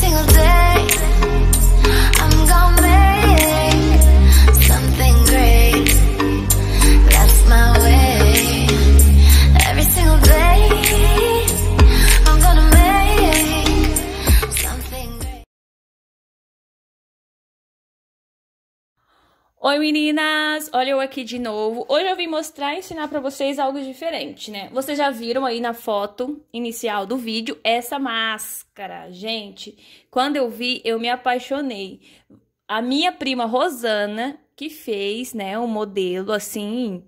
single day Oi meninas, olha eu aqui de novo. Hoje eu vim mostrar e ensinar pra vocês algo diferente, né? Vocês já viram aí na foto inicial do vídeo essa máscara. Gente, quando eu vi, eu me apaixonei. A minha prima Rosana, que fez, né, um modelo assim...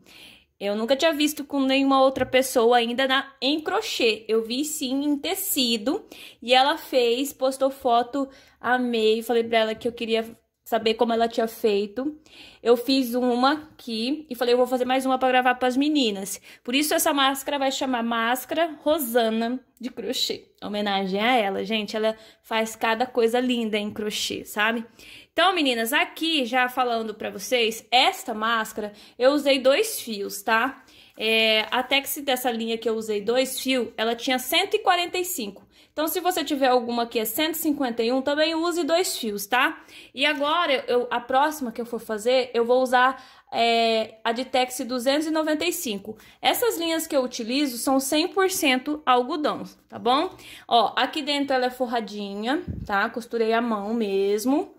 Eu nunca tinha visto com nenhuma outra pessoa ainda na, em crochê. Eu vi sim em tecido. E ela fez, postou foto, amei. Falei pra ela que eu queria saber como ela tinha feito. Eu fiz uma aqui e falei, eu vou fazer mais uma para gravar para as meninas. Por isso essa máscara vai chamar Máscara Rosana de crochê. Homenagem a ela, gente. Ela faz cada coisa linda em crochê, sabe? Então, meninas, aqui já falando para vocês, esta máscara eu usei dois fios, tá? É, a Tex dessa linha que eu usei dois fios, ela tinha 145. Então, se você tiver alguma que é 151, também use dois fios, tá? E agora, eu, a próxima que eu for fazer, eu vou usar é, a de Tex 295. Essas linhas que eu utilizo são 100% algodão, tá bom? Ó, aqui dentro ela é forradinha, tá? Costurei à mão mesmo.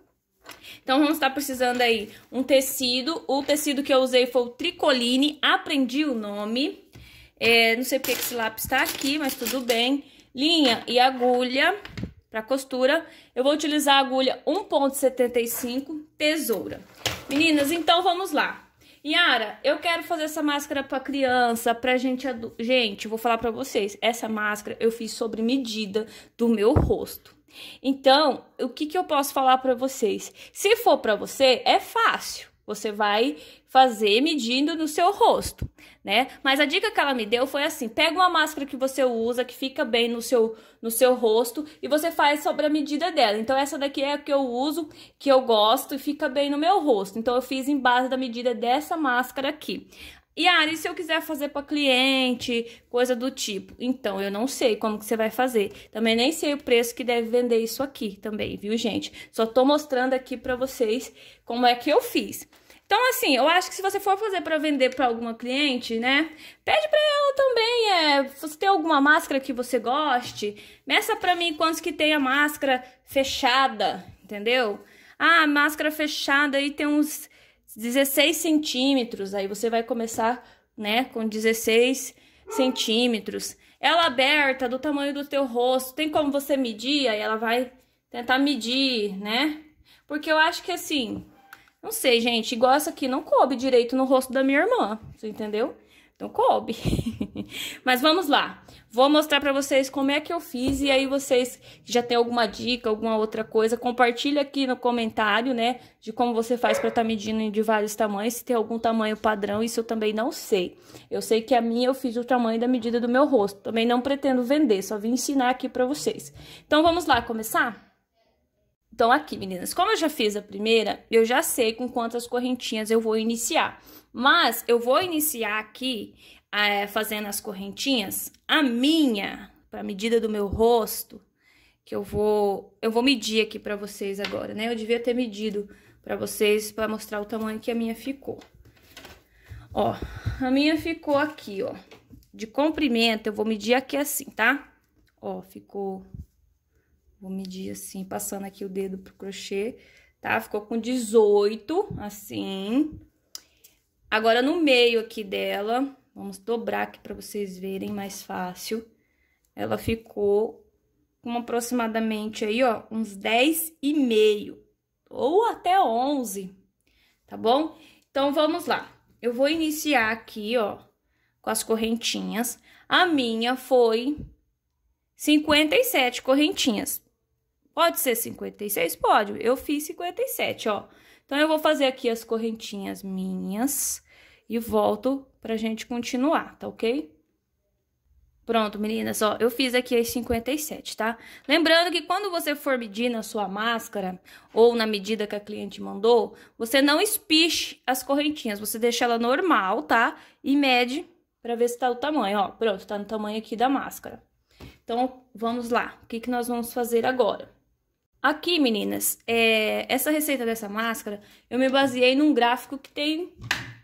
Então, vamos estar precisando aí um tecido. O tecido que eu usei foi o Tricoline, aprendi o nome. É, não sei porque esse lápis tá aqui, mas tudo bem linha e agulha para costura, eu vou utilizar a agulha 1.75 tesoura. Meninas, então vamos lá. Yara, eu quero fazer essa máscara para criança, para gente Gente, vou falar para vocês, essa máscara eu fiz sobre medida do meu rosto. Então, o que, que eu posso falar para vocês? Se for para você, é fácil. Você vai fazer medindo no seu rosto, né? Mas a dica que ela me deu foi assim: pega uma máscara que você usa, que fica bem no seu, no seu rosto, e você faz sobre a medida dela. Então, essa daqui é a que eu uso, que eu gosto e fica bem no meu rosto. Então, eu fiz em base da medida dessa máscara aqui. E ah, e se eu quiser fazer para cliente, coisa do tipo? Então, eu não sei como que você vai fazer. Também nem sei o preço que deve vender isso aqui também, viu, gente? Só tô mostrando aqui para vocês como é que eu fiz. Então, assim, eu acho que se você for fazer para vender para alguma cliente, né? Pede para ela também, é, você tem alguma máscara que você goste? Meça para mim quantos que tem a máscara fechada, entendeu? Ah, máscara fechada e tem uns 16 centímetros, aí você vai começar, né, com 16 centímetros. Ela aberta, do tamanho do teu rosto, tem como você medir? Aí ela vai tentar medir, né? Porque eu acho que assim, não sei, gente, igual essa aqui, não coube direito no rosto da minha irmã, você entendeu? Então coube. Mas vamos lá. Vou mostrar para vocês como é que eu fiz e aí vocês já tem alguma dica, alguma outra coisa, compartilha aqui no comentário, né, de como você faz para estar tá medindo de vários tamanhos, se tem algum tamanho padrão, isso eu também não sei. Eu sei que a minha eu fiz o tamanho da medida do meu rosto, também não pretendo vender, só vim ensinar aqui para vocês. Então vamos lá começar? Então aqui, meninas, como eu já fiz a primeira, eu já sei com quantas correntinhas eu vou iniciar. Mas eu vou iniciar aqui é, fazendo as correntinhas, a minha, para medida do meu rosto, que eu vou, eu vou medir aqui para vocês agora, né? Eu devia ter medido para vocês para mostrar o tamanho que a minha ficou. Ó, a minha ficou aqui, ó. De comprimento, eu vou medir aqui assim, tá? Ó, ficou... Vou medir assim, passando aqui o dedo pro crochê, tá? Ficou com 18, assim. Agora, no meio aqui dela, Vamos dobrar aqui para vocês verem mais fácil. Ela ficou com aproximadamente aí, ó, uns 10 e meio ou até 11, tá bom? Então vamos lá. Eu vou iniciar aqui, ó, com as correntinhas. A minha foi 57 correntinhas. Pode ser 56? Pode. Eu fiz 57, ó. Então, eu vou fazer aqui as correntinhas minhas e volto pra gente continuar, tá ok? Pronto, meninas, ó, eu fiz aqui as 57, tá? Lembrando que quando você for medir na sua máscara ou na medida que a cliente mandou, você não espiche as correntinhas, você deixa ela normal, tá? E mede pra ver se tá o tamanho, ó, pronto, tá no tamanho aqui da máscara. Então, vamos lá, o que que nós vamos fazer agora? Aqui, meninas, é, essa receita dessa máscara, eu me baseei num gráfico que tem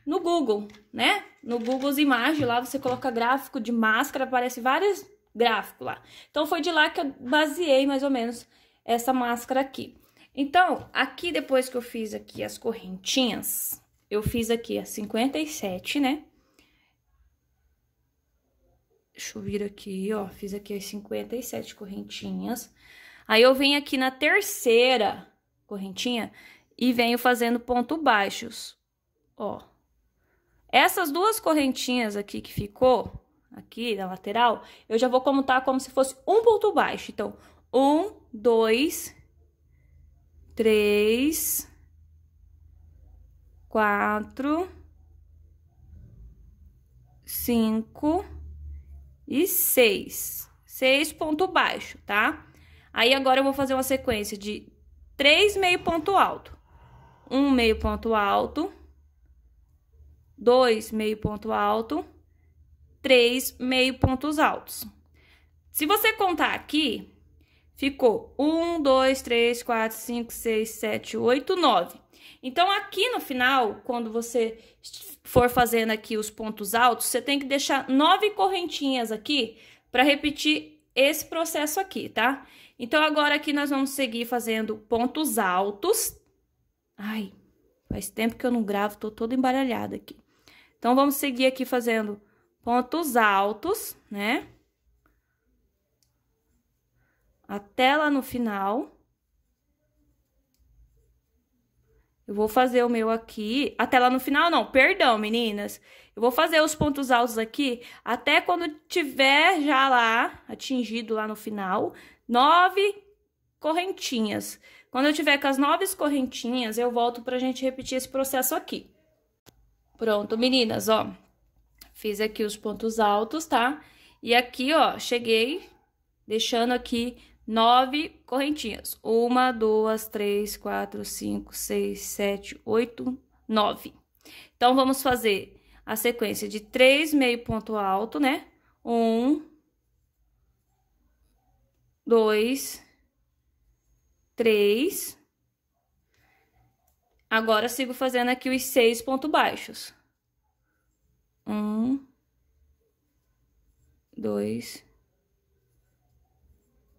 no Google, né? No Google Imagens, lá você coloca gráfico de máscara, aparece vários gráficos lá. Então, foi de lá que eu baseei mais ou menos essa máscara aqui. Então, aqui depois que eu fiz aqui as correntinhas, eu fiz aqui a 57, né? Deixa eu vir aqui, ó, fiz aqui as 57 correntinhas. Aí, eu venho aqui na terceira correntinha e venho fazendo ponto baixos, ó. Essas duas correntinhas aqui que ficou, aqui na lateral, eu já vou contar como se fosse um ponto baixo. Então, um, dois, três, quatro, cinco e seis. Seis ponto baixo, tá? Aí, agora, eu vou fazer uma sequência de três meio ponto alto. Um meio ponto alto 2, meio ponto alto, 3 meio pontos altos. Se você contar aqui, ficou 1, 2, 3, 4, 5, 6, 7, 8, 9. Então, aqui no final, quando você for fazendo aqui os pontos altos, você tem que deixar nove correntinhas aqui para repetir esse processo aqui, tá? Então, agora aqui nós vamos seguir fazendo pontos altos. Ai, faz tempo que eu não gravo, tô toda embaralhada aqui. Então, vamos seguir aqui fazendo pontos altos, né? Até lá no final. Eu vou fazer o meu aqui, até lá no final não, perdão, meninas. Eu vou fazer os pontos altos aqui até quando tiver já lá, atingido lá no final, nove correntinhas. Quando eu tiver com as nove correntinhas, eu volto pra gente repetir esse processo aqui. Pronto, meninas, ó. Fiz aqui os pontos altos, tá? E aqui, ó, cheguei deixando aqui nove correntinhas. Uma, duas, três, quatro, cinco, seis, sete, oito, nove. Então, vamos fazer a sequência de três meio ponto alto, né? Um, dois, três, Agora, sigo fazendo aqui os seis pontos baixos. Um, dois,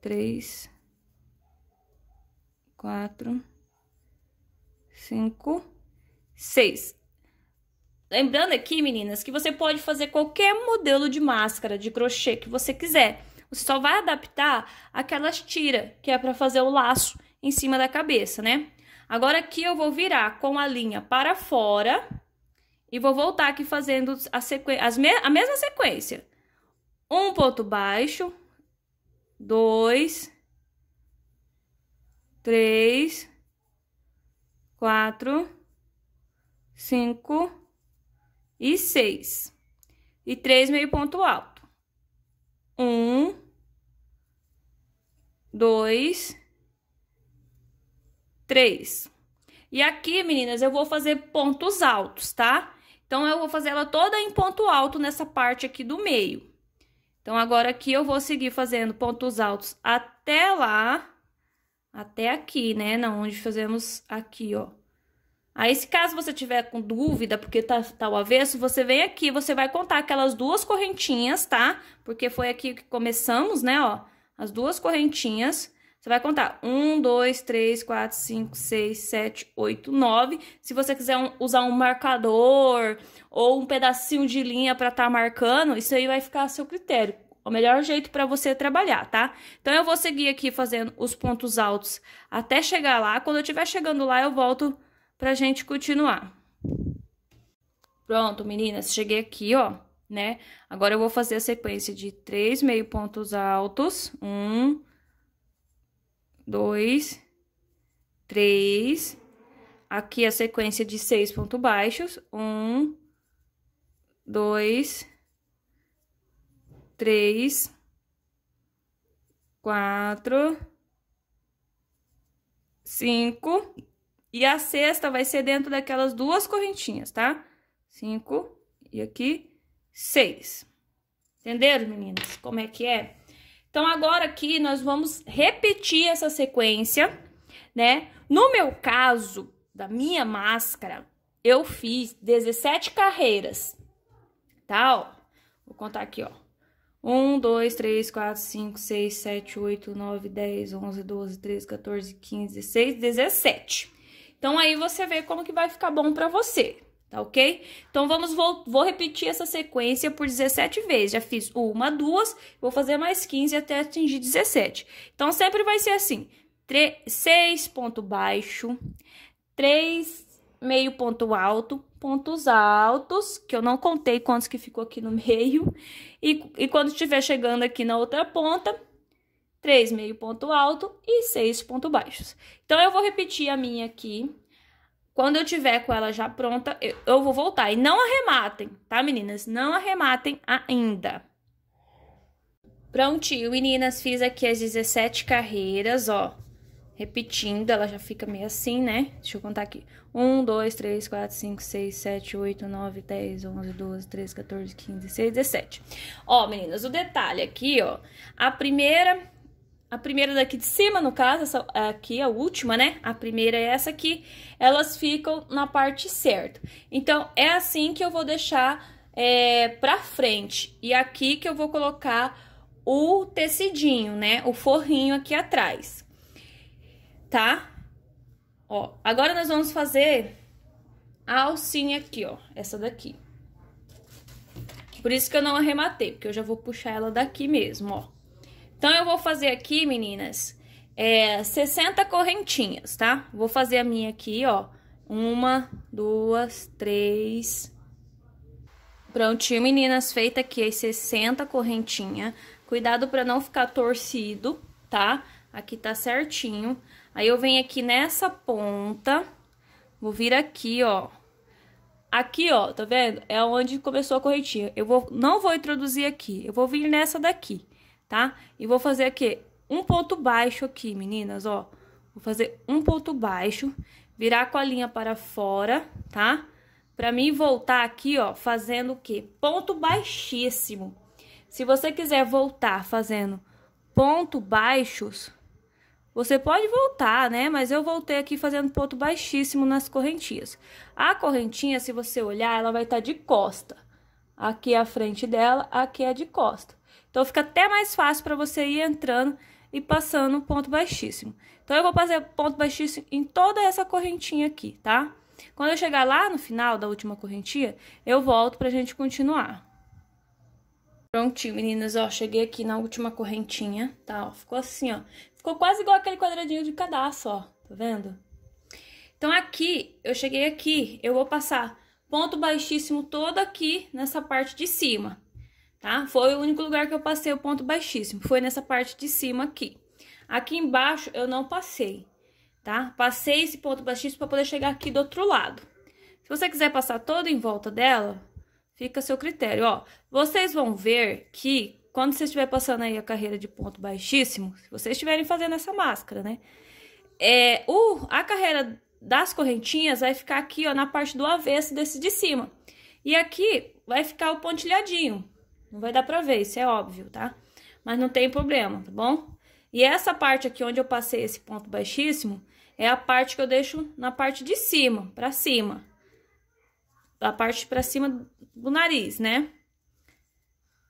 três, quatro, cinco, seis. Lembrando aqui, meninas, que você pode fazer qualquer modelo de máscara de crochê que você quiser. Você só vai adaptar aquelas tiras que é para fazer o laço em cima da cabeça, né? Agora aqui eu vou virar com a linha para fora e vou voltar aqui fazendo a, As me... a mesma sequência. Um ponto baixo, dois, três, quatro, cinco e seis. E três meio ponto alto. Um, dois, três. E aqui, meninas, eu vou fazer pontos altos, tá? Então, eu vou fazer ela toda em ponto alto nessa parte aqui do meio. Então, agora aqui eu vou seguir fazendo pontos altos até lá, até aqui, né? Na onde fazemos aqui, ó. Aí, se caso você tiver com dúvida, porque tá, tá avesso, você vem aqui, você vai contar aquelas duas correntinhas, tá? Porque foi aqui que começamos, né, ó, as duas correntinhas. Você vai contar 1, 2, 3, 4, 5, 6, 7, 8, 9. Se você quiser um, usar um marcador ou um pedacinho de linha para estar tá marcando, isso aí vai ficar a seu critério. O melhor jeito para você trabalhar, tá? Então, eu vou seguir aqui fazendo os pontos altos até chegar lá. Quando eu estiver chegando lá, eu volto pra gente continuar. Pronto, meninas, cheguei aqui, ó, né? Agora, eu vou fazer a sequência de três meio pontos altos. Um, dois, três. Aqui a sequência de seis pontos baixos. Um, dois, três, quatro, cinco. E a sexta vai ser dentro daquelas duas correntinhas, tá? Cinco e aqui seis. Entenderam, meninas? Como é que é? Então, agora aqui nós vamos repetir essa sequência, né? No meu caso, da minha máscara, eu fiz 17 carreiras, tá? Ó, vou contar aqui, ó. 1, 2, 3, 4, 5, 6, 7, 8, 9, 10, 11, 12, 13, 14, 15, 16, 17. Então, aí você vê como que vai ficar bom pra você tá ok? Então, vamos, vou, vou repetir essa sequência por 17 vezes. Já fiz uma, duas, vou fazer mais 15 até atingir 17. Então, sempre vai ser assim, três, 6 ponto baixo, 3 meio ponto alto, pontos altos, que eu não contei quantos que ficou aqui no meio, e, e quando estiver chegando aqui na outra ponta, 3 meio ponto alto e 6 ponto baixos. Então, eu vou repetir a minha aqui, quando eu tiver com ela já pronta, eu, eu vou voltar. E não arrematem, tá, meninas? Não arrematem ainda. Prontinho, meninas, fiz aqui as 17 carreiras, ó. Repetindo, ela já fica meio assim, né? Deixa eu contar aqui. 1, 2, 3, 4, 5, 6, 7, 8, 9, 10, 11, 12, 13, 14, 15, 16, 17. Ó, meninas, o detalhe aqui, ó. A primeira a primeira daqui de cima, no caso, essa aqui, a última, né? A primeira é essa aqui, elas ficam na parte certa. Então, é assim que eu vou deixar é, pra frente. E aqui que eu vou colocar o tecidinho, né? O forrinho aqui atrás, tá? Ó, agora nós vamos fazer a alcinha aqui, ó, essa daqui. Por isso que eu não arrematei, porque eu já vou puxar ela daqui mesmo, ó. Então, eu vou fazer aqui, meninas, é, 60 correntinhas, tá? Vou fazer a minha aqui, ó. Uma, duas, três. Prontinho, meninas, feita aqui as 60 correntinha. Cuidado pra não ficar torcido, tá? Aqui tá certinho. Aí, eu venho aqui nessa ponta, vou vir aqui, ó. Aqui, ó, tá vendo? É onde começou a correntinha. Eu vou, não vou introduzir aqui, eu vou vir nessa daqui tá? E vou fazer aqui um ponto baixo aqui, meninas, ó. Vou fazer um ponto baixo, virar com a linha para fora, tá? Pra mim voltar aqui, ó, fazendo o quê? Ponto baixíssimo. Se você quiser voltar fazendo ponto baixos, você pode voltar, né? Mas eu voltei aqui fazendo ponto baixíssimo nas correntinhas. A correntinha, se você olhar, ela vai estar tá de costa. Aqui é a frente dela, aqui é de costa. Então fica até mais fácil para você ir entrando e passando ponto baixíssimo. Então eu vou fazer ponto baixíssimo em toda essa correntinha aqui, tá? Quando eu chegar lá no final da última correntinha, eu volto pra gente continuar. Prontinho, meninas, ó, cheguei aqui na última correntinha, tá? Ó, ficou assim, ó. Ficou quase igual aquele quadradinho de cadastro, ó, tá vendo? Então aqui, eu cheguei aqui, eu vou passar ponto baixíssimo todo aqui nessa parte de cima, tá? Foi o único lugar que eu passei o ponto baixíssimo, foi nessa parte de cima aqui. Aqui embaixo eu não passei, tá? Passei esse ponto baixíssimo para poder chegar aqui do outro lado. Se você quiser passar toda em volta dela, fica a seu critério, ó. Vocês vão ver que quando você estiver passando aí a carreira de ponto baixíssimo, se vocês estiverem fazendo essa máscara, né? É, o, a carreira das correntinhas vai ficar aqui, ó, na parte do avesso desse de cima. E aqui vai ficar o pontilhadinho, não vai dar pra ver, isso é óbvio, tá? Mas não tem problema, tá bom? E essa parte aqui onde eu passei esse ponto baixíssimo é a parte que eu deixo na parte de cima, pra cima. A parte pra cima do nariz, né?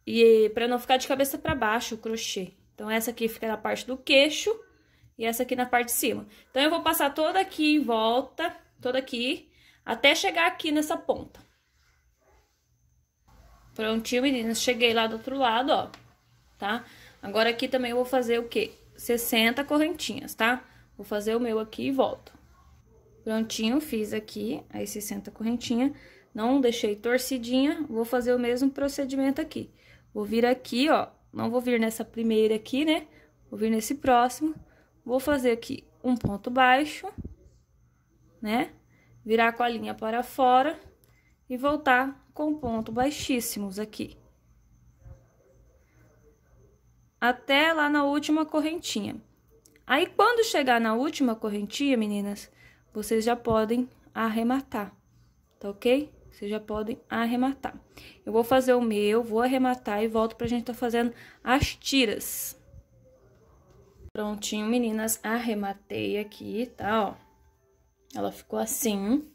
E pra não ficar de cabeça pra baixo o crochê. Então, essa aqui fica na parte do queixo e essa aqui na parte de cima. Então, eu vou passar toda aqui em volta, toda aqui, até chegar aqui nessa ponta. Prontinho, meninas. Cheguei lá do outro lado, ó, tá? Agora aqui também eu vou fazer o quê? 60 correntinhas, tá? Vou fazer o meu aqui e volto. Prontinho, fiz aqui as 60 correntinha. Não deixei torcidinha, vou fazer o mesmo procedimento aqui. Vou vir aqui, ó, não vou vir nessa primeira aqui, né? Vou vir nesse próximo. Vou fazer aqui um ponto baixo, né? Virar com a linha para fora e voltar com pontos baixíssimos aqui. Até lá na última correntinha. Aí, quando chegar na última correntinha, meninas, vocês já podem arrematar, tá ok? Vocês já podem arrematar. Eu vou fazer o meu, vou arrematar e volto pra gente tá fazendo as tiras. Prontinho, meninas, arrematei aqui, tá, ó. Ela ficou assim.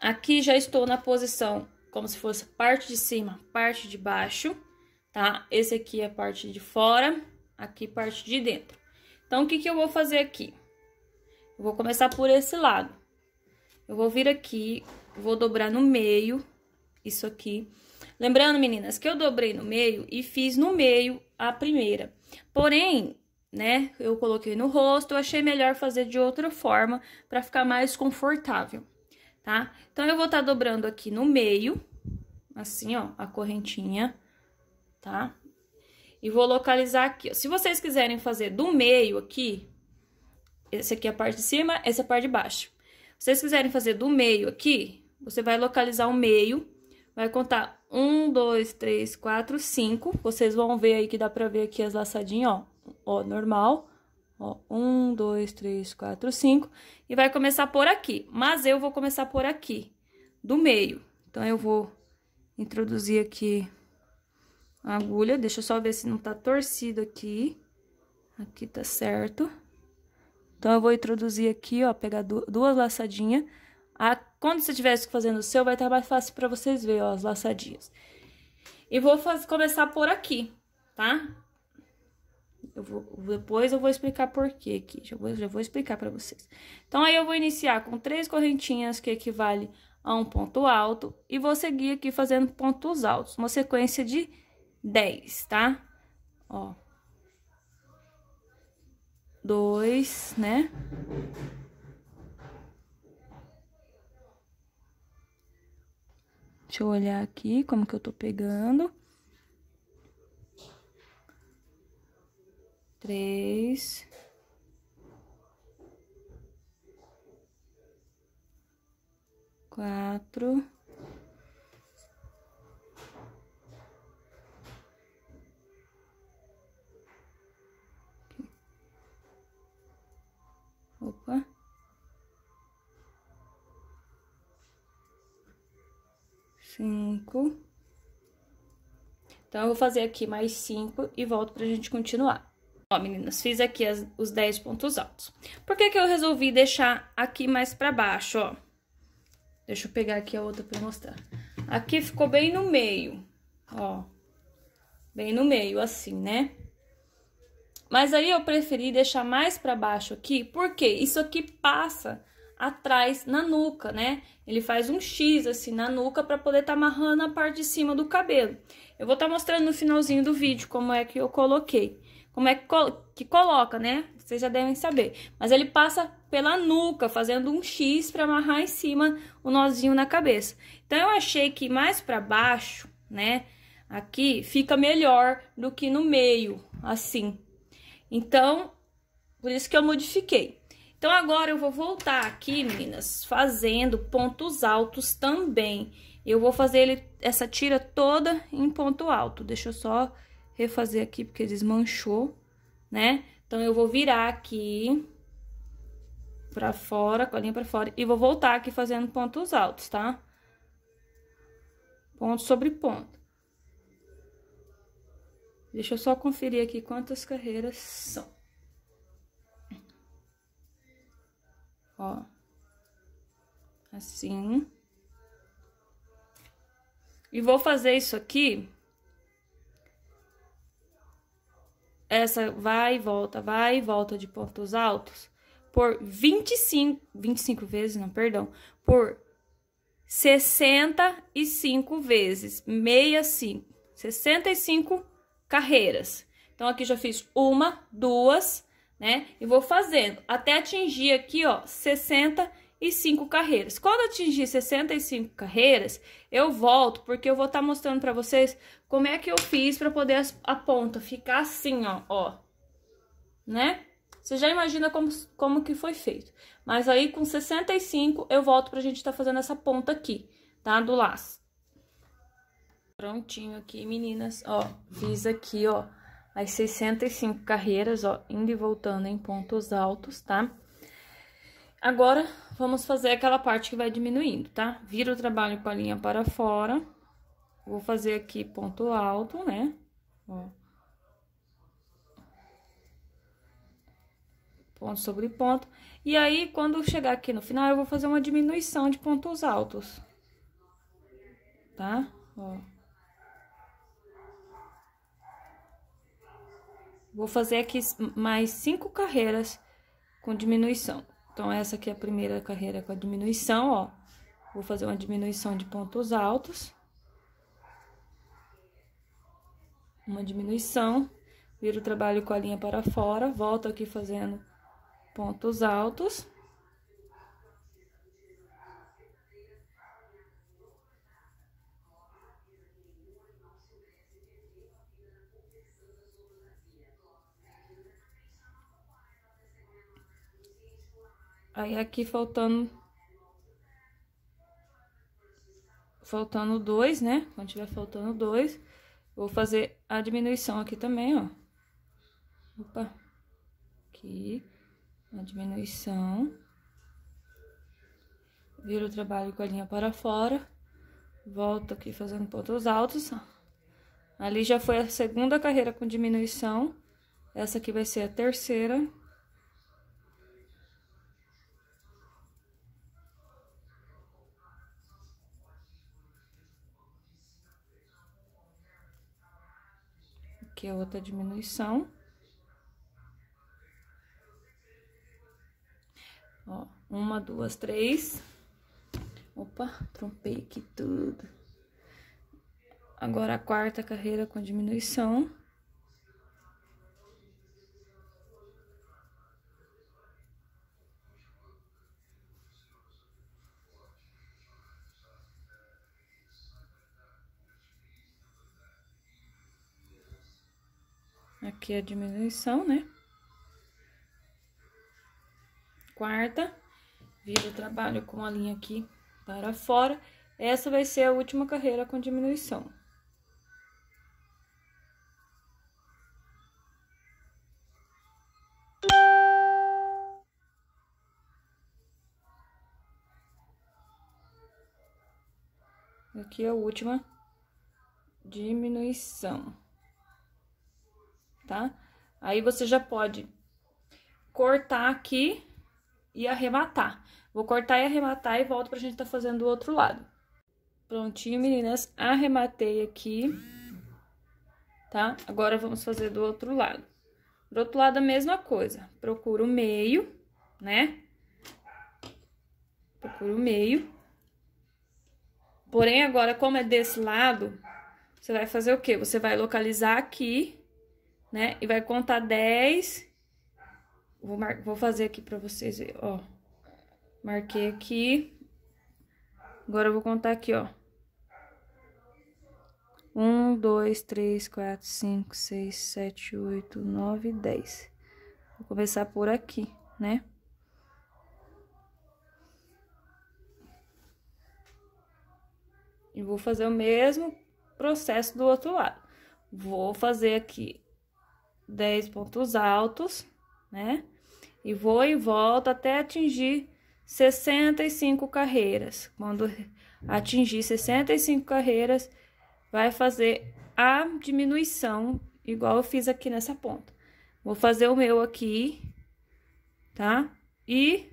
Aqui já estou na posição como se fosse parte de cima, parte de baixo, tá? Esse aqui é a parte de fora, aqui parte de dentro. Então, o que que eu vou fazer aqui? Eu vou começar por esse lado. Eu vou vir aqui, vou dobrar no meio, isso aqui. Lembrando, meninas, que eu dobrei no meio e fiz no meio a primeira. Porém, né, eu coloquei no rosto, eu achei melhor fazer de outra forma para ficar mais confortável tá? Então, eu vou estar tá dobrando aqui no meio, assim, ó, a correntinha, tá? E vou localizar aqui, ó. Se vocês quiserem fazer do meio aqui, esse aqui é a parte de cima, essa é a parte de baixo. Se vocês quiserem fazer do meio aqui, você vai localizar o meio, vai contar um, dois, três, quatro, cinco. Vocês vão ver aí que dá pra ver aqui as laçadinhas, ó, ó, normal. Ó, um, dois, três, quatro, cinco. E vai começar por aqui. Mas eu vou começar por aqui, do meio. Então, eu vou introduzir aqui a agulha. Deixa eu só ver se não tá torcido aqui. Aqui tá certo. Então, eu vou introduzir aqui, ó, pegar duas laçadinhas. A, quando você estiver fazendo o seu, vai estar mais fácil pra vocês verem, ó, as laçadinhas. E vou faz, começar por aqui, tá? Eu vou, depois eu vou explicar por quê aqui. Já vou, já vou explicar para vocês. Então, aí eu vou iniciar com três correntinhas que equivale a um ponto alto. E vou seguir aqui fazendo pontos altos. Uma sequência de 10, tá? Ó. Dois, né? Deixa eu olhar aqui como que eu tô pegando. três, quatro, opa, cinco. Então, eu vou fazer aqui mais cinco e volto pra gente continuar. Ó, meninas, fiz aqui as, os 10 pontos altos. Por que que eu resolvi deixar aqui mais pra baixo, ó? Deixa eu pegar aqui a outra pra mostrar. Aqui ficou bem no meio, ó. Bem no meio, assim, né? Mas aí eu preferi deixar mais pra baixo aqui, porque isso aqui passa atrás na nuca, né? Ele faz um X assim na nuca para poder estar tá amarrando a parte de cima do cabelo. Eu vou estar tá mostrando no finalzinho do vídeo como é que eu coloquei como é que, col que coloca, né? Vocês já devem saber. Mas ele passa pela nuca, fazendo um X para amarrar em cima o nozinho na cabeça. Então, eu achei que mais para baixo, né? Aqui fica melhor do que no meio, assim. Então, por isso que eu modifiquei. Então, agora eu vou voltar aqui, meninas, fazendo pontos altos também. Eu vou fazer ele, essa tira toda em ponto alto. Deixa eu só refazer aqui porque desmanchou, né? Então, eu vou virar aqui pra fora, com a linha pra fora, e vou voltar aqui fazendo pontos altos, tá? Ponto sobre ponto. Deixa eu só conferir aqui quantas carreiras são. Ó. Assim. E vou fazer isso aqui essa vai e volta, vai e volta de pontos altos por 25, 25 vezes, não, perdão, por 65 vezes, 65, 65 carreiras. Então, aqui já fiz uma, duas, né? E vou fazendo até atingir aqui, ó, 65 carreiras. Quando atingir 65 carreiras, eu volto, porque eu vou estar tá mostrando para vocês como é que eu fiz para poder a ponta ficar assim, ó, ó, né? Você já imagina como, como que foi feito. Mas aí, com 65, eu volto pra gente tá fazendo essa ponta aqui, tá? Do laço. Prontinho aqui, meninas, ó, fiz aqui, ó, as 65 carreiras, ó, indo e voltando em pontos altos, tá? Agora, vamos fazer aquela parte que vai diminuindo, tá? Vira o trabalho com a linha para fora. Vou fazer aqui ponto alto, né? Ó. Ponto sobre ponto. E aí, quando chegar aqui no final, eu vou fazer uma diminuição de pontos altos. Tá? Ó. Vou fazer aqui mais cinco carreiras com diminuição. Então, essa aqui é a primeira carreira com a diminuição, ó. Vou fazer uma diminuição de pontos altos. uma diminuição, viro o trabalho com a linha para fora, volto aqui fazendo pontos altos. Aí aqui faltando faltando dois, né? Quando tiver faltando dois, Vou fazer a diminuição aqui também, ó. Opa. Aqui. A diminuição. Viro o trabalho com a linha para fora. Volto aqui fazendo pontos altos. Ali já foi a segunda carreira com diminuição. Essa aqui vai ser a terceira. aqui a outra diminuição. Ó, uma, duas, três. Opa, trompei aqui tudo. Agora a quarta carreira com diminuição. aqui a diminuição, né? Quarta, vira o trabalho com a linha aqui para fora. Essa vai ser a última carreira com diminuição. Aqui é a última diminuição tá? Aí você já pode cortar aqui e arrematar. Vou cortar e arrematar e volto pra gente tá fazendo o outro lado. Prontinho, meninas. Arrematei aqui, tá? Agora vamos fazer do outro lado. Do outro lado a mesma coisa. Procura o meio, né? Procura o meio. Porém, agora, como é desse lado, você vai fazer o quê? Você vai localizar aqui né? E vai contar 10. Vou, mar... Vou fazer aqui pra vocês verem, ó. Marquei aqui. Agora eu vou contar aqui, ó. 1, 2, 3, 4, 5, 6, 7, 8, 9, 10. Vou começar por aqui, né? E vou fazer o mesmo processo do outro lado. Vou fazer aqui 10 pontos altos, né? E vou e volto até atingir 65 carreiras. Quando atingir 65 carreiras, vai fazer a diminuição, igual eu fiz aqui nessa ponta. Vou fazer o meu aqui, tá? E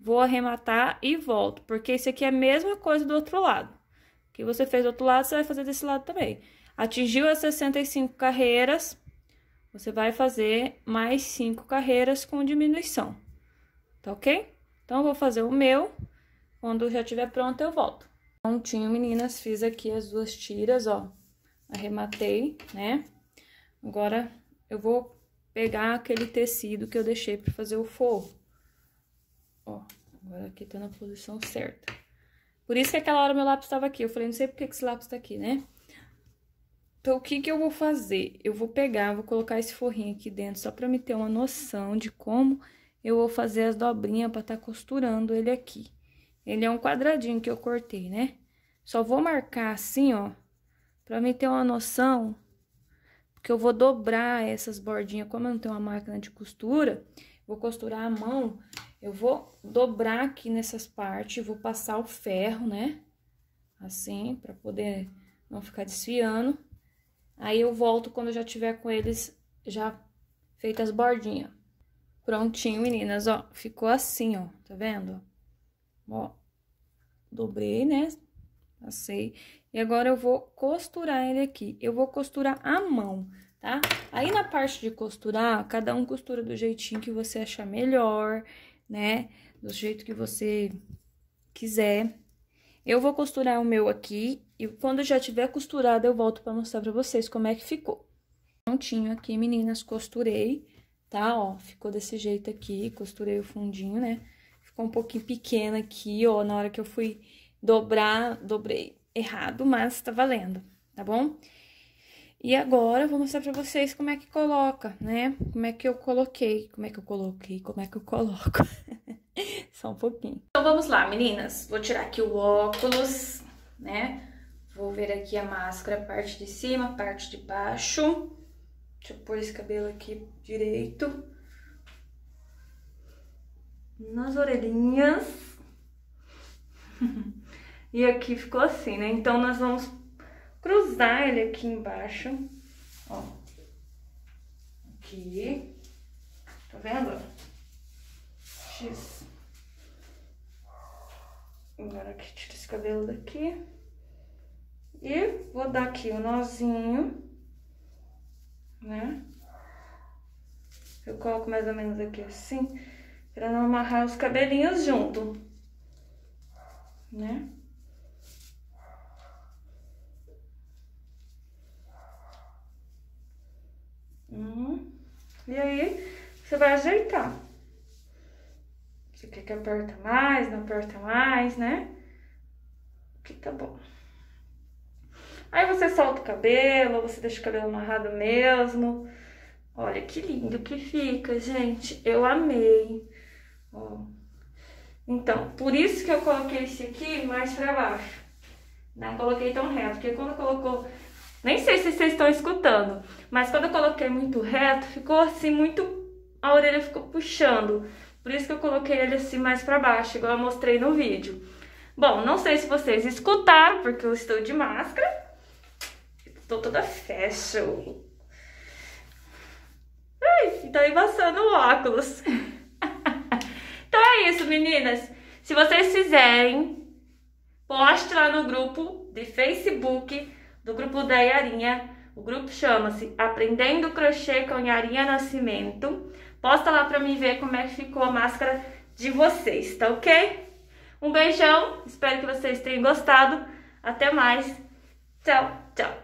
vou arrematar e volto, porque isso aqui é a mesma coisa do outro lado. O que você fez do outro lado, você vai fazer desse lado também. Atingiu as 65 carreiras, você vai fazer mais cinco carreiras com diminuição, tá ok? Então, eu vou fazer o meu, quando já estiver pronto eu volto. Prontinho, então, meninas, fiz aqui as duas tiras, ó, arrematei, né? Agora, eu vou pegar aquele tecido que eu deixei para fazer o forro. Ó, agora aqui tá na posição certa. Por isso que aquela hora meu lápis estava aqui. Eu falei, não sei por que esse lápis tá aqui, né? Então, o que, que eu vou fazer? Eu vou pegar, vou colocar esse forrinho aqui dentro, só para me ter uma noção de como eu vou fazer as dobrinhas para estar tá costurando ele aqui. Ele é um quadradinho que eu cortei, né? Só vou marcar assim, ó, para me ter uma noção, porque eu vou dobrar essas bordinhas, como eu não tenho uma máquina de costura, vou costurar a mão, eu vou dobrar aqui nessas partes, vou passar o ferro, né? Assim, para poder não ficar desfiando. Aí eu volto quando eu já tiver com eles já feitas as bordinhas. Prontinho, meninas, ó. Ficou assim, ó. Tá vendo? Ó. Dobrei, né? Passei. E agora eu vou costurar ele aqui. Eu vou costurar à mão, tá? Aí na parte de costurar, cada um costura do jeitinho que você achar melhor, né? Do jeito que você quiser. Eu vou costurar o meu aqui e quando já tiver costurado eu volto para mostrar para vocês como é que ficou. Prontinho aqui, meninas, costurei, tá? Ó, ficou desse jeito aqui, costurei o fundinho, né? Ficou um pouquinho pequeno aqui, ó, na hora que eu fui dobrar, dobrei errado, mas tá valendo, tá bom? E agora eu vou mostrar para vocês como é que coloca, né? Como é que eu coloquei, como é que eu coloquei, como é que eu coloco. Só um pouquinho. Então vamos lá, meninas. Vou tirar aqui o óculos, né? Vou ver aqui a máscara, parte de cima, parte de baixo. Deixa eu pôr esse cabelo aqui direito. Nas orelhinhas. e aqui ficou assim, né? Então nós vamos cruzar ele aqui embaixo. Ó. Aqui. Tá vendo? X. Agora aqui, tira esse cabelo daqui. E vou dar aqui o um nozinho, né? Eu coloco mais ou menos aqui assim, pra não amarrar os cabelinhos junto, né? Hum. E aí, você vai ajeitar. Você quer que aperta mais, não aperta mais, né? Que tá bom. Aí você solta o cabelo, você deixa o cabelo amarrado mesmo. Olha que lindo que fica, gente. Eu amei. Ó. Então, por isso que eu coloquei esse aqui mais pra baixo. Não coloquei tão reto, porque quando colocou... Nem sei se vocês estão escutando, mas quando eu coloquei muito reto, ficou assim, muito... A orelha ficou puxando. Por isso que eu coloquei ele assim mais para baixo, igual eu mostrei no vídeo. Bom, não sei se vocês escutaram, porque eu estou de máscara. Estou toda fashion. Ai, então tá embaçando o óculos. então é isso, meninas. Se vocês fizerem, poste lá no grupo de Facebook, do grupo da Yarinha. O grupo chama-se Aprendendo Crochê com Yarinha Nascimento. Posta lá pra mim ver como é que ficou a máscara de vocês, tá ok? Um beijão, espero que vocês tenham gostado. Até mais. Tchau, tchau.